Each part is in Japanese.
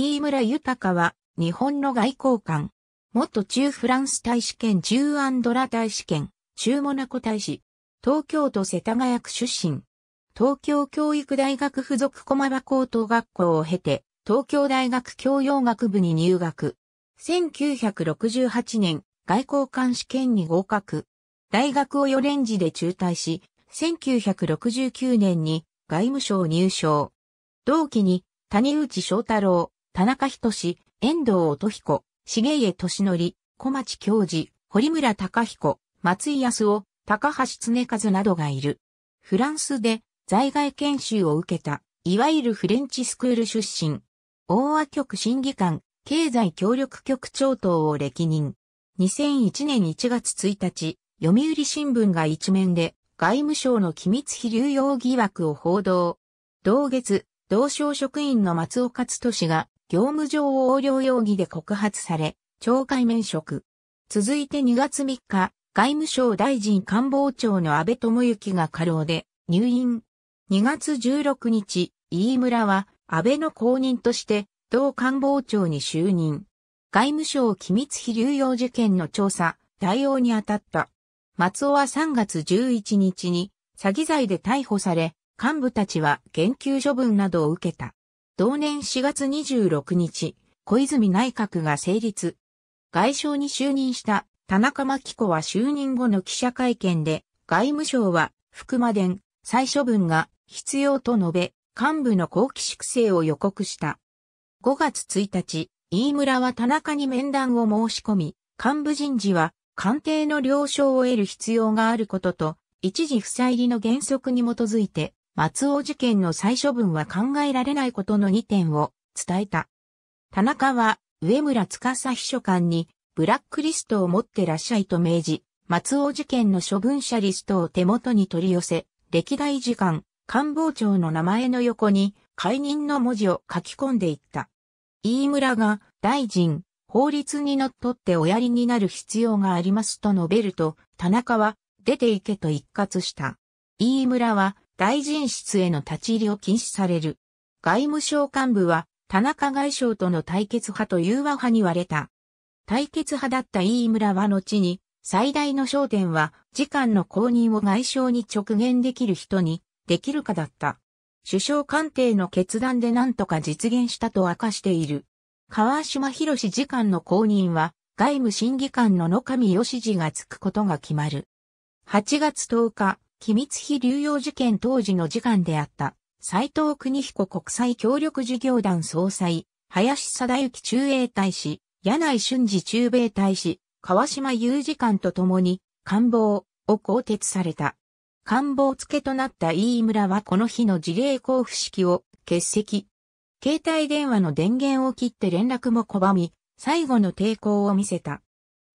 飯村豊は、日本の外交官。元中フランス大使兼中アンドラ大使兼、中モナコ大使。東京都世田谷区出身。東京教育大学附属駒場高等学校を経て、東京大学教養学部に入学。1968年、外交官試験に合格。大学を4年次で中退し、1969年に外務省入省。同期に谷内章太郎、田中仁、遠藤音彦、重家敏則、小町教授、堀村隆彦、松井康夫、高橋恒和などがいる。フランスで在外研修を受けた、いわゆるフレンチスクール出身。大和局審議官、経済協力局長等を歴任。2001年1月1日、読売新聞が一面で外務省の機密費流用疑惑を報道。同月、同省職員の松尾勝氏が業務上横領容疑で告発され、懲戒免職。続いて2月3日、外務省大臣官房長の安倍智之が過労で入院。2月16日、飯村は安倍の後任として同官房長に就任。外務省機密費流用事件の調査、対応に当たった。松尾は3月11日に詐欺罪で逮捕され、幹部たちは減給処分などを受けた。同年4月26日、小泉内閣が成立。外相に就任した田中真紀子は就任後の記者会見で、外務省は、福間伝、再処分が必要と述べ、幹部の後期粛清を予告した。5月1日、飯村は田中に面談を申し込み、幹部人事は官邸の了承を得る必要があることと、一時不再理の原則に基づいて、松尾事件の再処分は考えられないことの2点を伝えた。田中は上村司秘書官にブラックリストを持ってらっしゃいと命じ、松尾事件の処分者リストを手元に取り寄せ、歴代次官、官房長の名前の横に解任の文字を書き込んでいった。飯村が大臣、法律にのっとっておやりになる必要がありますと述べると、田中は出て行けと一括した。飯村は大臣室への立ち入りを禁止される。外務省幹部は、田中外相との対決派と融和派に割れた。対決派だった飯村は後に、最大の焦点は、次官の公認を外相に直言できる人に、できるかだった。首相官邸の決断で何とか実現したと明かしている。川島博次官の公認は、外務審議官の野上義次がつくことが決まる。8月10日、機密費流用事件当時の次官であった、斉藤邦彦国際協力事業団総裁、林貞之中英大使、柳井俊二中米大使、川島雄次官と共に、官房を更迭された。官房付けとなった飯村はこの日の事例交付式を欠席。携帯電話の電源を切って連絡も拒み、最後の抵抗を見せた。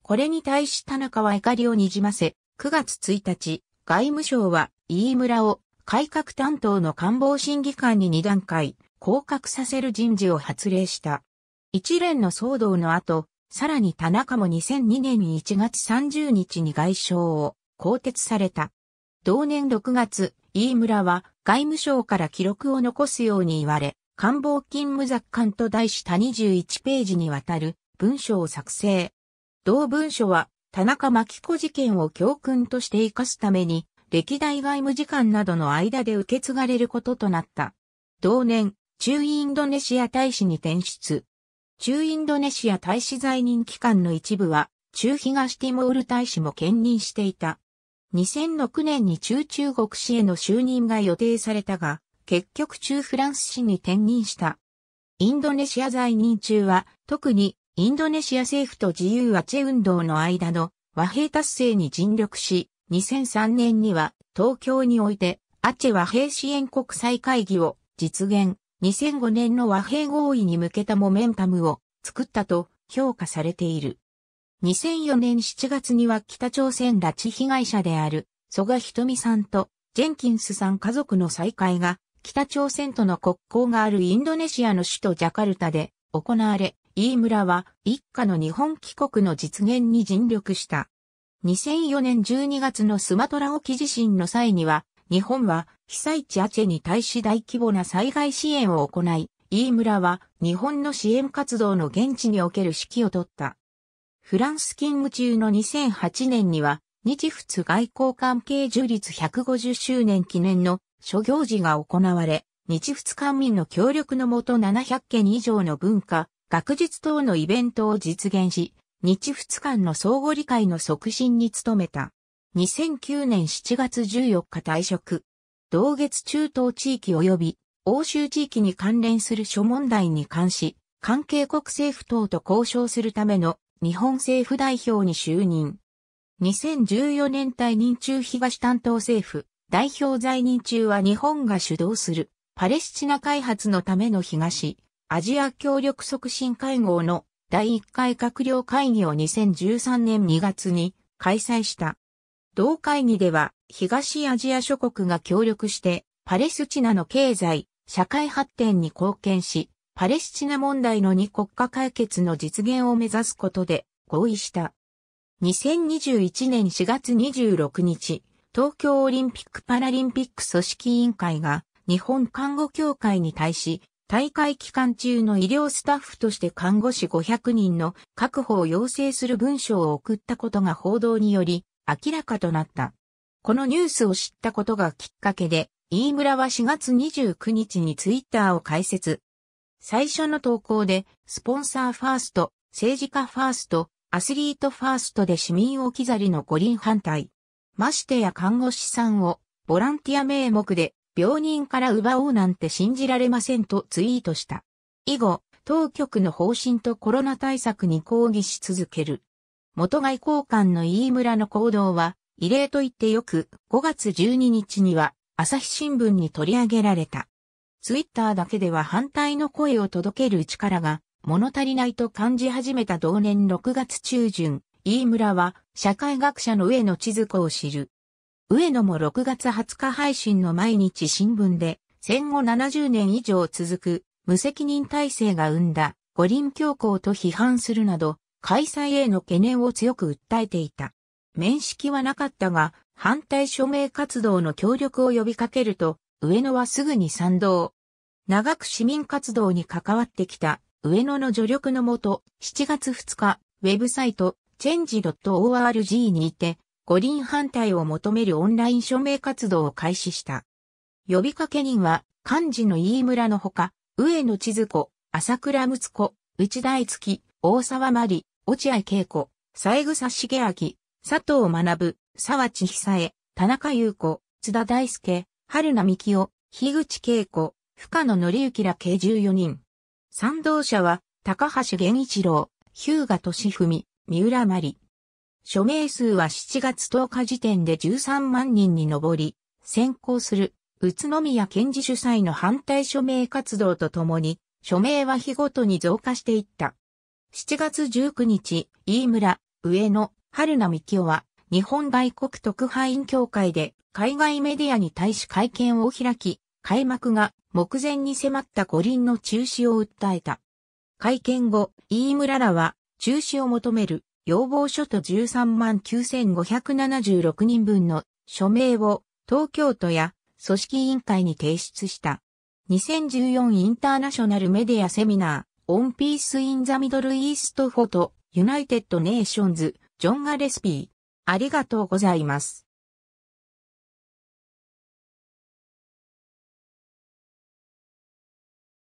これに対し田中は怒りをにじませ、9月1日、外務省は飯村を改革担当の官房審議官に2段階降格させる人事を発令した。一連の騒動の後、さらに田中も2002年1月30日に外相を更迭された。同年6月、飯村は外務省から記録を残すように言われ、官房勤務雑感と題した21ページにわたる文書を作成。同文書は田中牧子事件を教訓として生かすために、歴代外務次官などの間で受け継がれることとなった。同年、中インドネシア大使に転出。中インドネシア大使在任期間の一部は、中東ティモール大使も兼任していた。2006年に中中国市への就任が予定されたが、結局中フランス市に転任した。インドネシア在任中は、特にインドネシア政府と自由アチェ運動の間の和平達成に尽力し、2003年には東京においてアチェ和平支援国際会議を実現、2005年の和平合意に向けたモメンタムを作ったと評価されている。2004年7月には北朝鮮拉致被害者である蘇我瞳さんとジェンキンスさん家族の再会が北朝鮮との国交があるインドネシアの首都ジャカルタで行われ、飯村は一家の日本帰国の実現に尽力した。2004年12月のスマトラ沖地震の際には、日本は被災地アチェに対し大規模な災害支援を行い、飯村は日本の支援活動の現地における指揮を取った。フランス勤務中の2008年には、日仏外交関係樹立150周年記念の諸行事が行われ、日仏官民の協力のもと700件以上の文化、学術等のイベントを実現し、日仏間の相互理解の促進に努めた。2009年7月14日退職。同月中東地域及び欧州地域に関連する諸問題に関し、関係国政府等と交渉するための日本政府代表に就任。2014年退任中東担当政府、代表在任中は日本が主導するパレスチナ開発のための東、アジア協力促進会合の第1回閣僚会議を2013年2月に開催した。同会議では東アジア諸国が協力してパレスチナの経済、社会発展に貢献し、パレスチナ問題の二国家解決の実現を目指すことで合意した。2021年4月26日、東京オリンピック・パラリンピック組織委員会が日本看護協会に対し大会期間中の医療スタッフとして看護師500人の確保を要請する文書を送ったことが報道により明らかとなった。このニュースを知ったことがきっかけで、飯村は4月29日にツイッターを開設。最初の投稿で、スポンサーファースト、政治家ファースト、アスリートファーストで市民置き去りの五輪反対。ましてや看護師さんをボランティア名目で病人から奪おうなんて信じられませんとツイートした。以後、当局の方針とコロナ対策に抗議し続ける。元外交官の飯村の行動は、異例と言ってよく、5月12日には、朝日新聞に取り上げられた。ツイッターだけでは反対の声を届ける力が物足りないと感じ始めた同年6月中旬、飯村は社会学者の上野千鶴子を知る。上野も6月20日配信の毎日新聞で、戦後70年以上続く無責任体制が生んだ五輪強行と批判するなど、開催への懸念を強く訴えていた。面識はなかったが、反対署名活動の協力を呼びかけると、上野はすぐに賛同。長く市民活動に関わってきた上野の助力のもと、7月2日、ウェブサイト、change.org にいて、五輪反対を求めるオンライン署名活動を開始した。呼びかけ人は、幹事の飯村のほか、上野千鶴子、朝倉睦子、内大月、大沢まり、落合恵子、三枝茂明、佐藤学、沢地久江、田中優子、津田大介、春名紀夫、樋口恵子、深野則之ら計14人。賛同者は、高橋源一郎、日向俊文、三浦真理。署名数は7月10日時点で13万人に上り、先行する宇都宮県自主催の反対署名活動とともに、署名は日ごとに増加していった。7月19日、飯村、上野、春名美夫は、日本外国特派員協会で海外メディアに対し会見を開き、開幕が目前に迫った五輪の中止を訴えた。会見後、飯村らは中止を求める要望書と13万9576人分の署名を東京都や組織委員会に提出した。2014インターナショナルメディアセミナー、オンピースインザミドルイーストフォト、ユナイテッドネーションズ、ジョン・ガレスピー。ありがとうございます。